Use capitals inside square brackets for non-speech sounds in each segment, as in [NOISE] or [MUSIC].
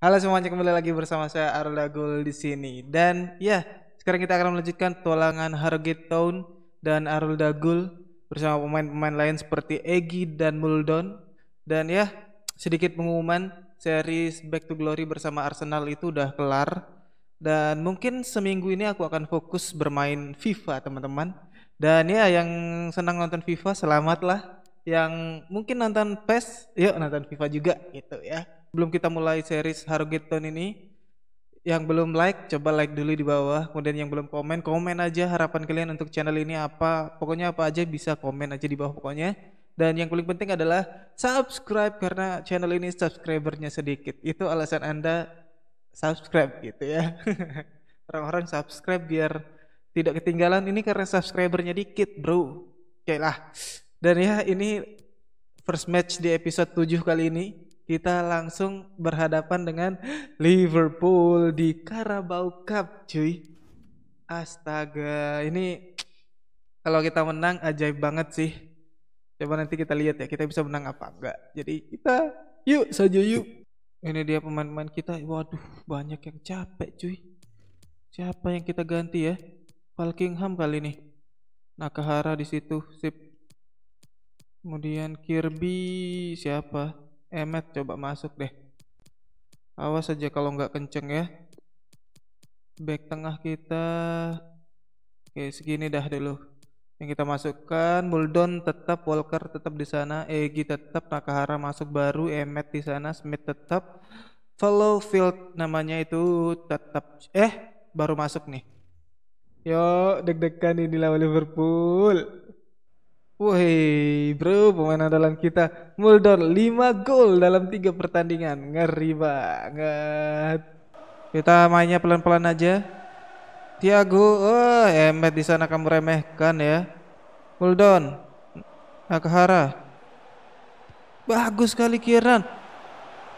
Halo semuanya kembali lagi bersama saya Arda Gul di sini dan ya sekarang kita akan melanjutkan tolongan Harrogate Town dan Arul Dagul bersama pemain-pemain lain seperti Egi dan Muldon dan ya sedikit pengumuman series Back to Glory bersama Arsenal itu udah kelar dan mungkin seminggu ini aku akan fokus bermain FIFA teman-teman dan ya yang senang nonton FIFA selamatlah yang mungkin nonton PES yuk nonton FIFA juga gitu ya belum kita mulai series Harugiton ini yang belum like coba like dulu di bawah kemudian yang belum komen komen aja harapan kalian untuk channel ini apa pokoknya apa aja bisa komen aja di bawah pokoknya dan yang paling penting adalah subscribe karena channel ini subscribernya sedikit itu alasan anda subscribe gitu ya [LAUGHS] orang-orang subscribe biar tidak ketinggalan ini karena subscribernya dikit bro oke lah dan ya ini first match di episode 7 kali ini kita langsung berhadapan dengan Liverpool di Carabao Cup, cuy. Astaga, ini kalau kita menang ajaib banget sih. Coba nanti kita lihat ya, kita bisa menang apa enggak. Jadi kita yuk saja yuk. Ini dia pemain-pemain kita. Waduh, banyak yang capek, cuy. Siapa yang kita ganti ya? Falkingham kali ini. Nakahara di situ, sip. Kemudian Kirby, siapa? Emet eh, coba masuk deh. Awas aja kalau nggak kenceng ya. Back tengah kita. Oke, segini dah dulu. Yang kita masukkan, Muldon tetap, Walker tetap di sana, Egi tetap, Nakahara masuk baru, Emet di sana, Smith tetap. Follow field namanya itu tetap eh baru masuk nih. Yo, deg-degan inilah Liverpool. Woi bro, pemain andalan kita Muldor 5 gol dalam 3 pertandingan. Ngeri banget. Kita mainnya pelan-pelan aja. Tiago, oh, Emet di sana kamu remehkan ya. Muldon, Akahara Bagus sekali Kieran.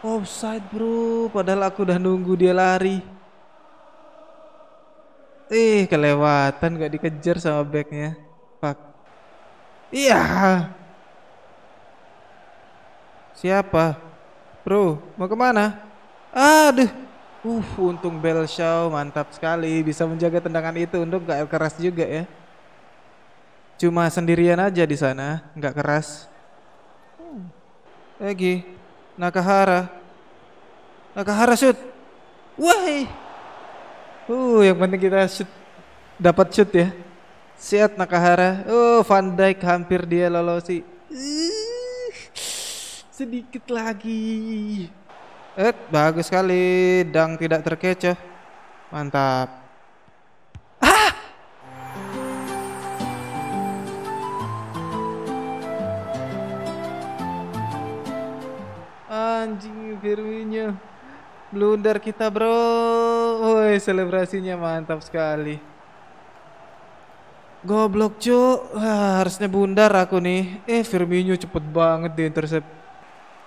Offside bro, padahal aku udah nunggu dia lari. Eh, kelewatan gak dikejar sama backnya. Fuck. Iya. Siapa? Bro, mau kemana? Aduh. Uh, untung Belshaw mantap sekali bisa menjaga tendangan itu. untuk gak keras juga ya. Cuma sendirian aja di sana, nggak keras. Lagi hmm. Nakahara. Nakahara shoot. Wah. Uh, yang penting kita shoot dapat shoot ya. Siat Nakahara. Oh, Van Dijk hampir dia lolos sih. sedikit lagi. Eh, bagus sekali. Dang tidak terkecoh. Mantap. Anjing Firmino. Blunder kita, Bro. Woi, selebrasinya mantap sekali. Goblok cu, ah, harusnya bundar aku nih. Eh Firmino cepet banget di intercept.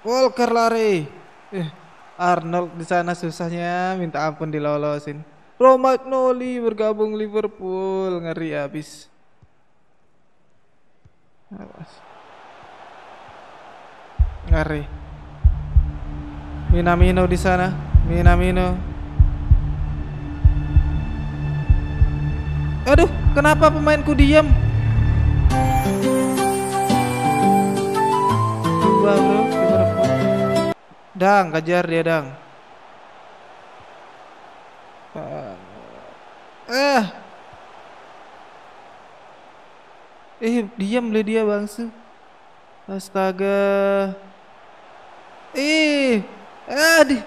Walker lari. Eh, Arnold di sana susahnya minta ampun dilolosin. Romagnoli bergabung Liverpool ngeri abis. Ngeri. Minamino di sana. Minamino. Aduh, kenapa pemainku diam? Dua bro, Dang, kejar dia dang. Eh. Eh, eh diam le dia bangsu. Astaga. Ih, eh, adih.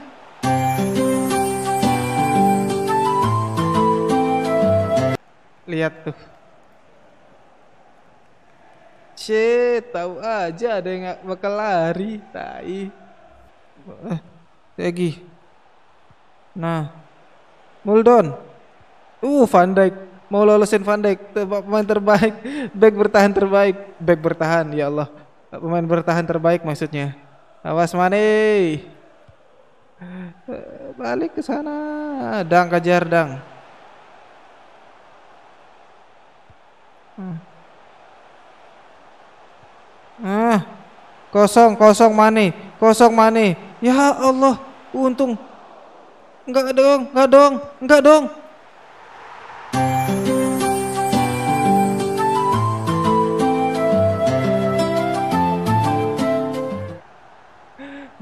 Lihat tuh. Shit, tahu aja ada yang bakal lari, tai. lagi. Eh, nah. Muldon. Uh, Van Dijk mau lolosin Van Dijk, pemain terbaik, back bertahan terbaik, back bertahan ya Allah. Pemain bertahan terbaik maksudnya. Awas Mane. Eh, balik ke sana. Dang kejar Dang. Hmm. Ah, kosong, kosong mani, kosong mani. Ya Allah, untung. Enggak dong, enggak dong, enggak dong.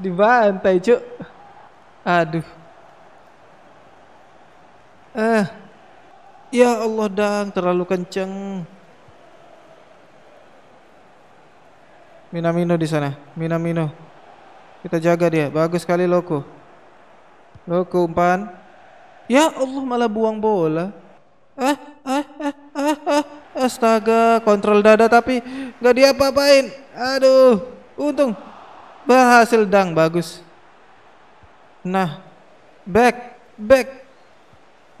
Dibantai, Cuk. Aduh. Eh. Ya Allah, Dang, terlalu kenceng. Minamino di sana. Minamino. Kita jaga dia. Bagus sekali Loko. Loko umpan. Ya Allah malah buang bola. Eh, eh, eh, eh, eh. Astaga, kontrol dada tapi nggak diapa-apain. Aduh, untung berhasil dang bagus. Nah, back, back.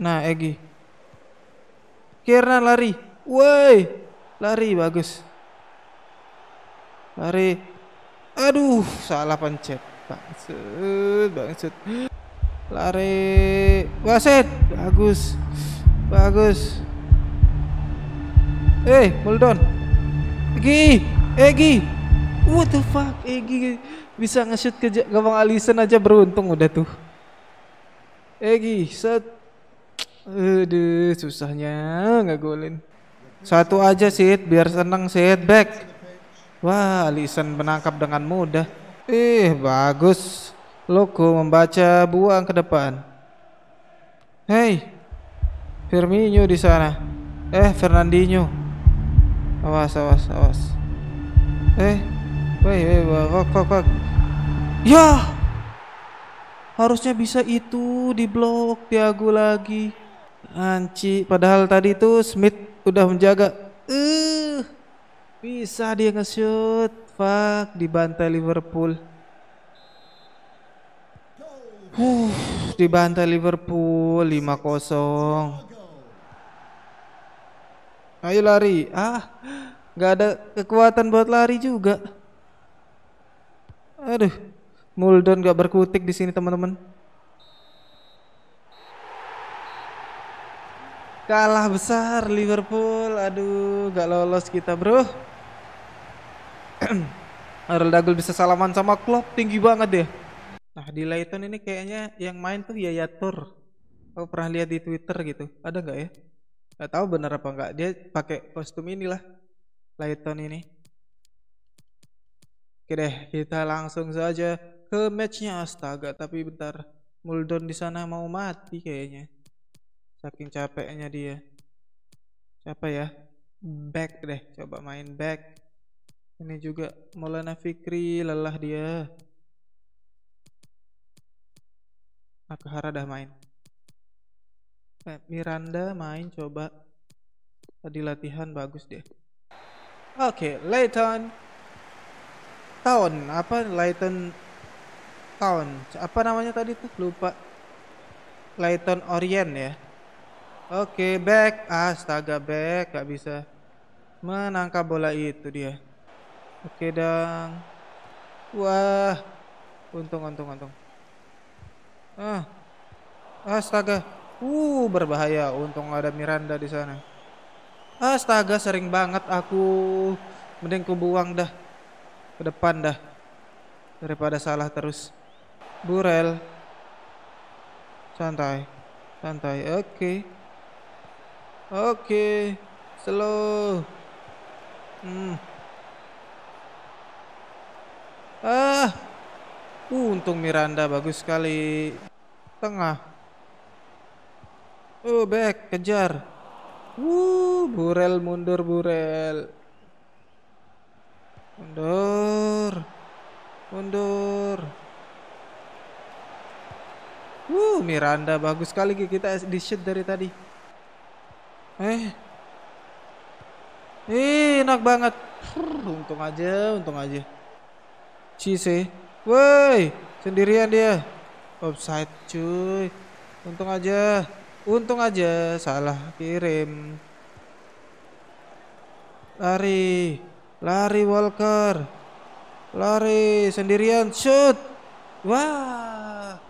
Nah, Egi. Kiernan lari. Woi, lari bagus lari aduh salah pencet bangset bangset lari wasit bagus bagus eh hey, on Egi Egi what the fuck Egi bisa nge-shoot ke gawang Alisson aja beruntung udah tuh Egi set Aduh susahnya nggak golin satu aja sih biar seneng sih back Wah, lisan menangkap dengan mudah. Eh, bagus. Loko membaca buang ke depan. Hei, Firmino di sana. Eh, Fernandinho. Awas, awas, awas. Eh, woi, woi, wak, wak, wak. Ya, harusnya bisa itu diblok Tiago lagi. Anci, padahal tadi itu Smith udah menjaga. Eh, bisa dia nge-shoot. Fuck, dibantai Liverpool. Huh, dibantai Liverpool 5-0. Ayo lari. Ah, nggak ada kekuatan buat lari juga. Aduh, Muldon gak berkutik di sini teman-teman. kalah besar Liverpool. Aduh, gak lolos kita, Bro. Arul [CLEARS THROAT] Dagul bisa salaman sama Klopp tinggi banget deh. Nah, di Leighton ini kayaknya yang main tuh Yaya Tur. Aku pernah lihat di Twitter gitu. Ada nggak ya? Gak tahu bener apa nggak. Dia pakai kostum inilah. Leighton ini. Oke deh, kita langsung saja ke matchnya astaga tapi bentar Muldon di sana mau mati kayaknya saking capeknya dia siapa ya back deh coba main back ini juga Maulana Fikri lelah dia Akahara dah main eh, Miranda main coba tadi latihan bagus dia oke okay, Layton Town apa Lighton Town apa namanya tadi tuh lupa Lighton Orient ya Oke, okay, back. Astaga, back. Gak bisa menangkap bola itu dia. Oke, okay, dan... Wah. Untung, untung, untung. Ah. Astaga. Uh, berbahaya. Untung ada Miranda di sana. Astaga, sering banget aku mending ku buang dah ke depan dah daripada salah terus. Burel. Santai. Santai. Oke. Okay. Oke, slow. Hmm. Ah. Uh, untung Miranda bagus sekali. Tengah. Oh, uh, back kejar. Wuh, Burel mundur Burel. Mundur. Mundur. Wuh, Miranda bagus sekali kita di shoot dari tadi. Eh. Ih, enak banget. Untung aja, untung aja. Cise. Woi, sendirian dia. Offside, cuy. Untung aja. Untung aja salah kirim. Lari. Lari Walker. Lari sendirian shoot. Wah.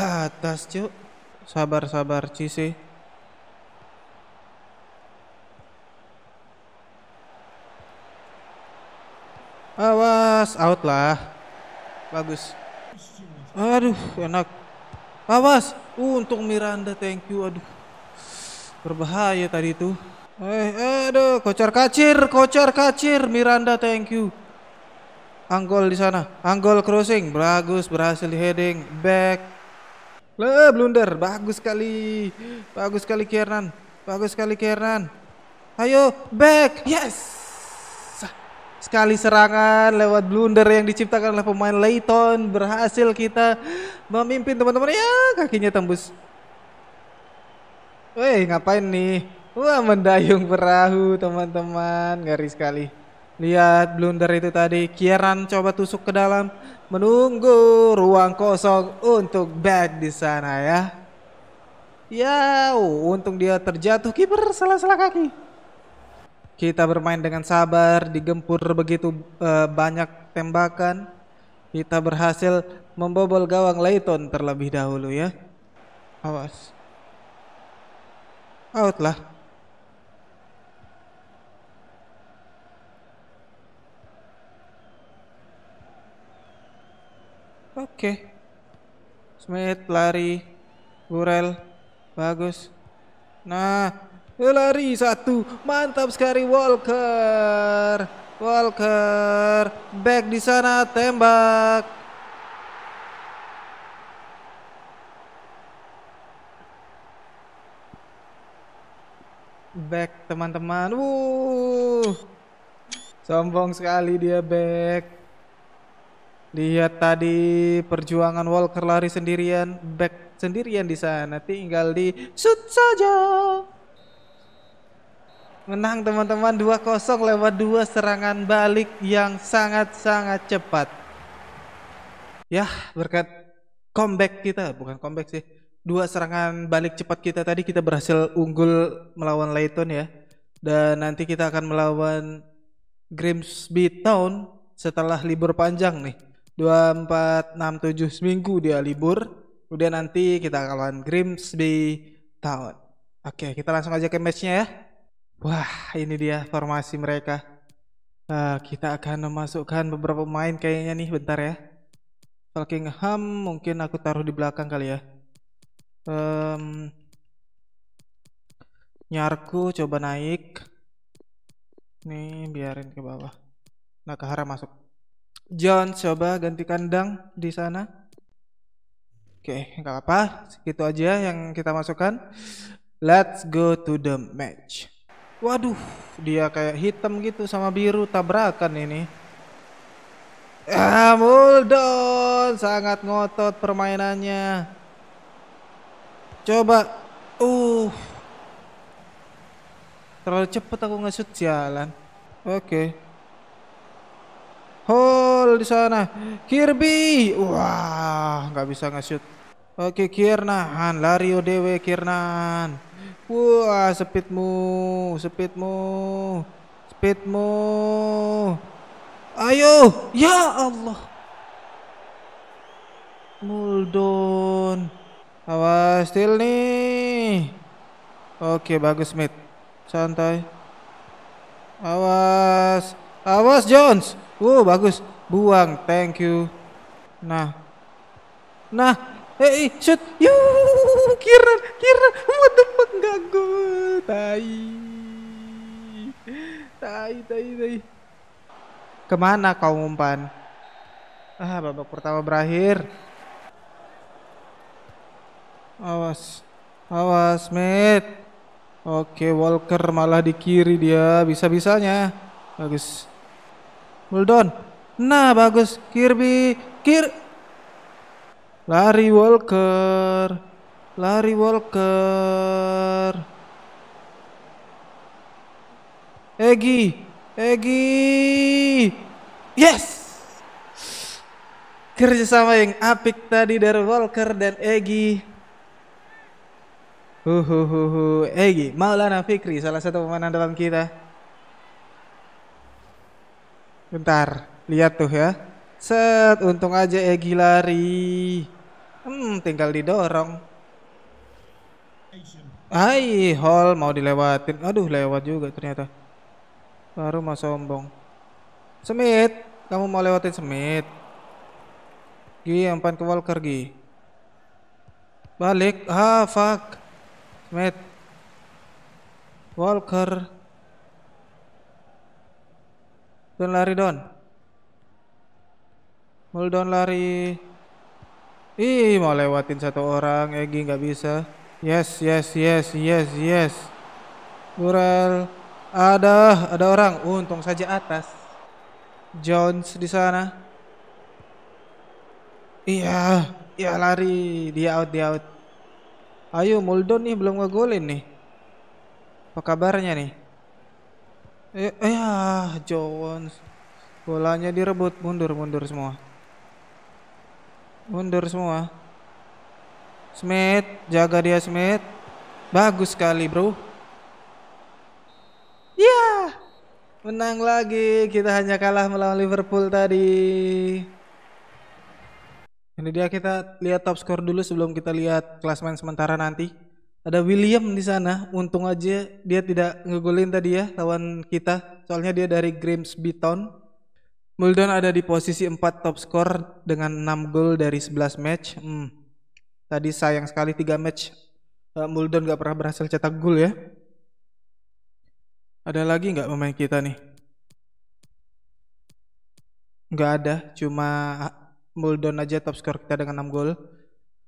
Atas, cuy. Sabar-sabar, Cise. Awas, out lah. Bagus. Aduh, enak. Awas, uh, untung Miranda, thank you. Aduh, berbahaya tadi itu. Eh, aduh, kocar kacir, kocar kacir, Miranda, thank you. Anggol di sana, anggol crossing, bagus, berhasil di heading, back. Le, blunder, bagus sekali, bagus sekali Kiernan, bagus sekali Kiernan. Ayo, back, yes. Sekali serangan lewat blunder yang diciptakan oleh pemain Layton berhasil kita memimpin teman-teman ya kakinya tembus. Woi ngapain nih? Wah mendayung perahu teman-teman garis sekali. Lihat blunder itu tadi Kieran coba tusuk ke dalam menunggu ruang kosong untuk back di sana ya. Ya, untung dia terjatuh kiper salah-salah kaki kita bermain dengan sabar, digempur begitu uh, banyak tembakan, kita berhasil membobol gawang Layton terlebih dahulu ya. Awas. Out lah. Oke. Okay. Smith lari, Burel, bagus. Nah, lari satu mantap sekali Walker Walker back di sana tembak back teman-teman uh sombong sekali dia back Lihat tadi perjuangan Walker lari sendirian, back sendirian di sana, tinggal di shoot saja menang teman-teman 2-0 lewat dua serangan balik yang sangat-sangat cepat. Ya, berkat comeback kita, bukan comeback sih. Dua serangan balik cepat kita tadi kita berhasil unggul melawan Layton ya. Dan nanti kita akan melawan Grimsby Town setelah libur panjang nih. 2 4 6 7 seminggu dia libur. Kemudian nanti kita akan lawan Grimsby Town. Oke, kita langsung aja ke matchnya ya. Wah, ini dia formasi mereka. Uh, kita akan memasukkan beberapa pemain kayaknya nih, bentar ya. Ham mungkin aku taruh di belakang kali ya. Um, Nyarku coba naik. Nih, biarin ke bawah. Nah Kahara masuk. John coba ganti kandang di sana. Oke, nggak apa-apa. Segitu aja yang kita masukkan. Let's go to the match. Waduh, dia kayak hitam gitu sama biru tabrakan ini. Ah, Muldon sangat ngotot permainannya. Coba, uh, terlalu cepet aku ngesut jalan. Oke. Okay. Hole di sana. Kirby, wah, nggak bisa ngesut. Oke Kirna nahan lari oh, dewe Kirna Wah speedmu, speedmu, speedmu. Ayo, ya Allah. Muldon. Awas still nih. Oke bagus Smith. Santai. Awas. Awas Jones. Wow bagus. Buang. Thank you. Nah. Nah, eh eh shoot yuk kira kira what the fuck gak gue tai tai tai tai kemana kau umpan ah babak pertama berakhir awas awas mate oke Walker malah di kiri dia bisa-bisanya bagus Muldon nah bagus Kirby Kir Lari Walker. Lari Walker. Egi. Egi. Yes. Kerjasama yang apik tadi dari Walker dan Egi. Huhuhuhu. Egi, Maulana Fikri salah satu pemain andalan kita. Bentar, lihat tuh ya. Set, untung aja Egi lari. Hmm, tinggal didorong. Hai, Hall mau dilewatin. Aduh, lewat juga ternyata. Baru mau sombong. Semit, kamu mau lewatin Semit. Gi, empan ke Walker, Gi. Balik. Ah, fuck. Smith. Walker. Don lari, Don. Muldon lari. Ih, mau lewatin satu orang. Egi nggak bisa. Yes, yes, yes, yes, yes. Burel. Ada, ada orang. Untung saja atas. Jones di sana. Iya, iya lari. Dia out, dia out. Ayo Muldon nih belum ngegolin nih. Apa kabarnya nih? Eh, ya, Jones. Bolanya direbut, mundur, mundur semua mundur semua Smith jaga dia Smith bagus sekali bro ya yeah. menang lagi kita hanya kalah melawan Liverpool tadi ini dia kita lihat top score dulu sebelum kita lihat klasmen sementara nanti ada William di sana. Untung aja dia tidak ngegolin tadi ya lawan kita. Soalnya dia dari Grimsby Town. Muldon ada di posisi 4 top skor dengan 6 gol dari 11 match. Hmm. Tadi sayang sekali 3 match uh, eh, Muldon gak pernah berhasil cetak gol ya. Ada lagi nggak pemain kita nih? Nggak ada, cuma Muldon aja top skor kita dengan 6 gol.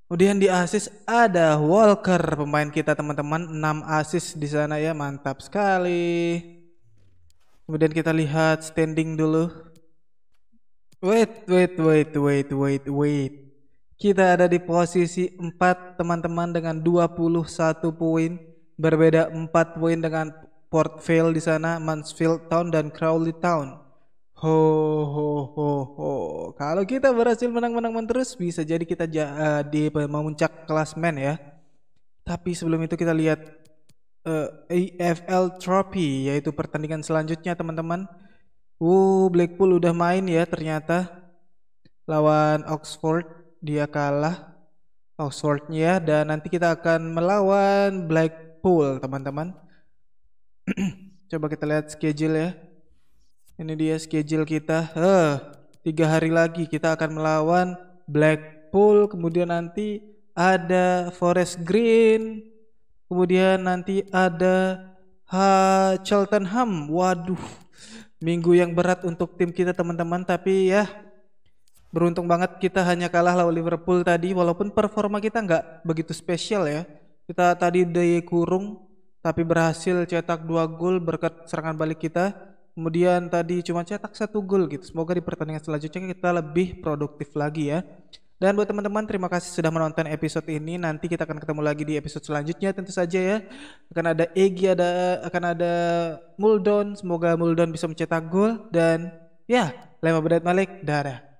Kemudian di assist ada Walker pemain kita teman-teman 6 assist di sana ya mantap sekali. Kemudian kita lihat standing dulu. Wait, wait, wait, wait, wait, wait. Kita ada di posisi 4 teman-teman dengan 21 poin. Berbeda 4 poin dengan Port Vale di sana, Mansfield Town dan Crowley Town. Ho ho ho ho. Kalau kita berhasil menang-menang terus bisa jadi kita jadi eh, memuncak klasmen ya. Tapi sebelum itu kita lihat uh, eh, AFL Trophy yaitu pertandingan selanjutnya teman-teman Wuh, Blackpool udah main ya ternyata lawan Oxford dia kalah Oxfordnya ya, dan nanti kita akan melawan Blackpool teman-teman [CLEARS THROAT] coba kita lihat schedule ya ini dia schedule kita eh tiga hari lagi kita akan melawan Blackpool kemudian nanti ada Forest Green kemudian nanti ada ha Cheltenham waduh minggu yang berat untuk tim kita teman-teman tapi ya beruntung banget kita hanya kalah lawan Liverpool tadi walaupun performa kita nggak begitu spesial ya kita tadi daya kurung tapi berhasil cetak dua gol berkat serangan balik kita kemudian tadi cuma cetak satu gol gitu semoga di pertandingan selanjutnya kita lebih produktif lagi ya dan buat teman-teman terima kasih sudah menonton episode ini. Nanti kita akan ketemu lagi di episode selanjutnya tentu saja ya. Akan ada Egi, ada akan ada Muldon. Semoga Muldon bisa mencetak gol dan ya, Lema berat Malik, darah.